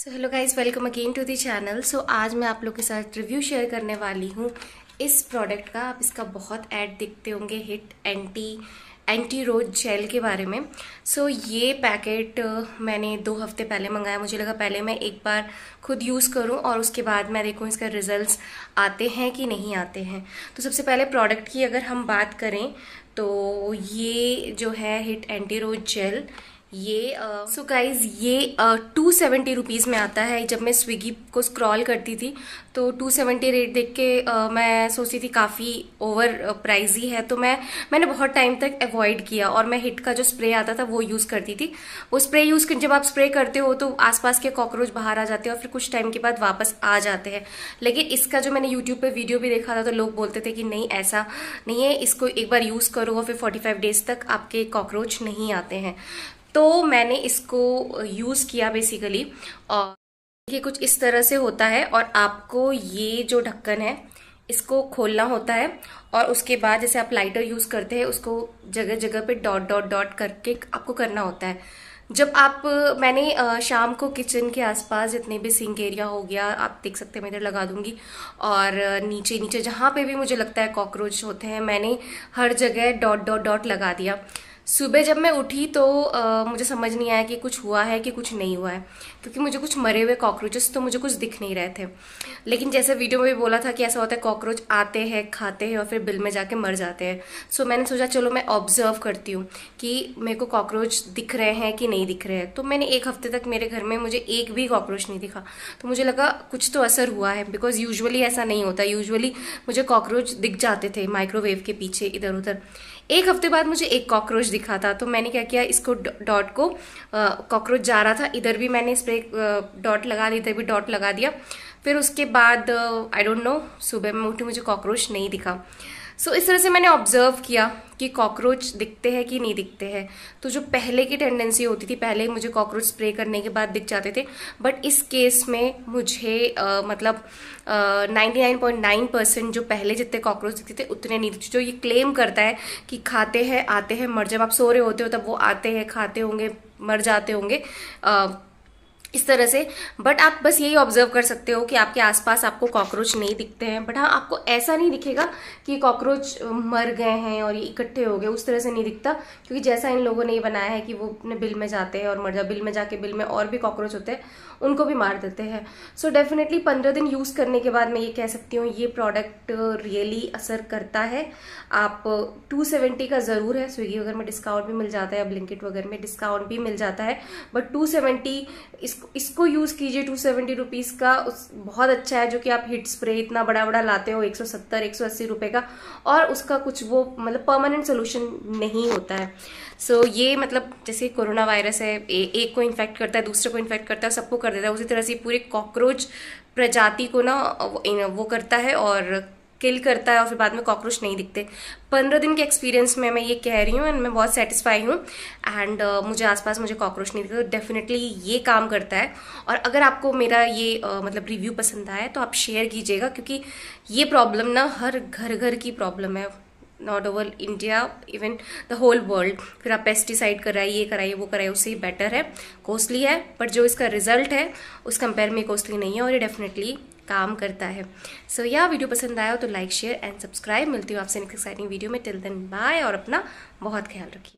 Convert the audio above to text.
so hello guys welcome again to the channel so आज मैं आप लोग के साथ रिव्यू शेयर करने वाली हूँ इस प्रोडक्ट का आप इसका बहुत ऐड दिखते होंगे Hit anti anti roach gel के बारे में सो so, ये पैकेट uh, मैंने दो हफ्ते पहले मंगाया मुझे लगा पहले मैं एक बार खुद यूज़ करूं और उसके बाद मैं देखूं इसका रिजल्ट्स आते हैं कि नहीं आते हैं तो सबसे पहले प्रोडक्ट की अगर हम बात करें तो ये जो है हिट एंटी रोज जेल ये सो uh, गाइज़ so ये टू सेवेंटी रुपीज़ में आता है जब मैं स्विगी को स्क्रॉल करती थी तो टू सेवेंटी रेट देख के uh, मैं सोचती थी काफ़ी ओवर प्राइज ही है तो मैं मैंने बहुत टाइम तक अवॉइड किया और मैं हिट का जो स्प्रे आता था वो यूज़ करती थी वो स्प्रे यूज़ कर जब आप स्प्रे करते हो तो आसपास के कॉकरोच बाहर आ जाते हैं और फिर कुछ टाइम के बाद वापस आ जाते हैं लेकिन इसका जो मैंने यूट्यूब पर वीडियो भी देखा था तो लोग बोलते थे कि नहीं ऐसा नहीं है इसको एक बार यूज़ करो और फिर फोर्टी डेज तक आपके कॉकरोच नहीं आते हैं तो मैंने इसको यूज़ किया बेसिकली और ये कुछ इस तरह से होता है और आपको ये जो ढक्कन है इसको खोलना होता है और उसके बाद जैसे आप लाइटर यूज़ करते हैं उसको जगह जगह पे डॉट डॉट डॉट करके आपको करना होता है जब आप मैंने शाम को किचन के आसपास जितने भी सिंक एरिया हो गया आप देख सकते हैं मैं इधर लगा दूंगी और नीचे नीचे जहाँ पे भी मुझे लगता है कॉकरोच होते हैं मैंने हर जगह डॉट डॉट डॉट लगा दिया सुबह जब मैं उठी तो आ, मुझे समझ नहीं आया कि कुछ हुआ है कि कुछ नहीं हुआ है क्योंकि मुझे कुछ मरे हुए कॉकरोचेस तो मुझे कुछ दिख नहीं रहे थे लेकिन जैसे वीडियो में भी बोला था कि ऐसा होता है कॉकरोच आते हैं खाते हैं और फिर बिल में जाके मर जाते हैं सो मैंने सोचा चलो मैं ऑब्जर्व करती हूँ कि मेरे को कॉकरोच दिख रहे हैं कि नहीं दिख रहे हैं तो मैंने एक हफ्ते तक मेरे घर में मुझे एक भी कॉकरोच नहीं दिखा तो मुझे लगा कुछ तो असर हुआ है बिकॉज यूजअली ऐसा नहीं होता यूजअली मुझे कॉकरोच दिख जाते थे माइक्रोवेव के पीछे इधर उधर एक हफ्ते बाद मुझे एक कॉकरोच दिखा था तो मैंने क्या किया इसको डॉट को कॉकरोच जा रहा था इधर भी मैंने स्प्रे डॉट लगा दिया इधर भी डॉट लगा दिया फिर उसके बाद आई डोंट नो सुबह में उठी मुझे कॉकरोच नहीं दिखा सो so, इस तरह से मैंने ऑब्जर्व किया कि कॉकरोच दिखते हैं कि नहीं दिखते हैं तो जो पहले की टेंडेंसी होती थी पहले मुझे कॉकरोच स्प्रे करने के बाद दिख जाते थे बट इस केस में मुझे आ, मतलब ninety nine point nine percent जो पहले जितने कॉकरोच दिखते थे उतने नहीं दिखते जो ये क्लेम करता है कि खाते हैं आते हैं मर जब आप सो रहे होते हो तब वो आते हैं खाते होंगे मर जाते होंगे आ, इस तरह से बट आप बस यही ऑब्जर्व कर सकते हो कि आपके आसपास आपको कॉकरोच नहीं दिखते हैं बट हाँ आपको ऐसा नहीं दिखेगा कि कॉकरोच मर गए हैं और ये इकट्ठे हो गए उस तरह से नहीं दिखता क्योंकि जैसा इन लोगों ने ये बनाया है कि वो अपने बिल में जाते हैं और मर जा बिल में जाके बिल में और भी कॉकरोच होते हैं उनको भी मार देते हैं सो डेफिनेटली पंद्रह दिन यूज़ करने के बाद मैं ये कह सकती हूँ ये प्रोडक्ट रियली असर करता है आप टू सेवेंटी का ज़रूर है स्विगी वगैरह में डिस्काउंट भी मिल जाता है ब्लिंकिट वगैरह में डिस्काउंट भी मिल जाता है बट टू सेवेंटी इस इसको यूज़ कीजिए टू सेवेंटी रुपीज़ का उस बहुत अच्छा है जो कि आप हिट स्प्रे इतना बड़ा बड़ा लाते हो एक सौ सत्तर एक सौ अस्सी रुपये का और उसका कुछ वो मतलब परमानेंट सोल्यूशन नहीं होता है सो so, ये मतलब जैसे कोरोना वायरस है ए, एक को इन्फेक्ट करता है दूसरे को इन्फेक्ट करता है सबको कर देता है उसी तरह से पूरे कॉकरोच प्रजाति को ना वो करता है और किल करता है और फिर बाद में कॉकरोच नहीं दिखते पंद्रह दिन के एक्सपीरियंस में मैं ये कह रही हूँ एंड मैं बहुत सेटिस्फाई हूँ एंड uh, मुझे आसपास मुझे कॉकरोच नहीं दिखते तो डेफिनेटली ये काम करता है और अगर आपको मेरा ये uh, मतलब रिव्यू पसंद आया तो आप शेयर कीजिएगा क्योंकि ये प्रॉब्लम ना हर घर घर की प्रॉब्लम है not over India even the whole world फिर आप पेस्टिसाइड कराइए ये कराइए वो कराइए उससे बेटर है कॉस्टली है बट जो इसका रिजल्ट है उस कंपेयर में कॉस्टली नहीं है और ये डेफिनेटली काम करता है सो यह वीडियो पसंद आया हो तो लाइक शेयर एंड सब्सक्राइब मिलती हूँ आपसे नेक्स्ट एक्साइटिंग वीडियो में टिल देन बाय और अपना बहुत ख्याल रखिए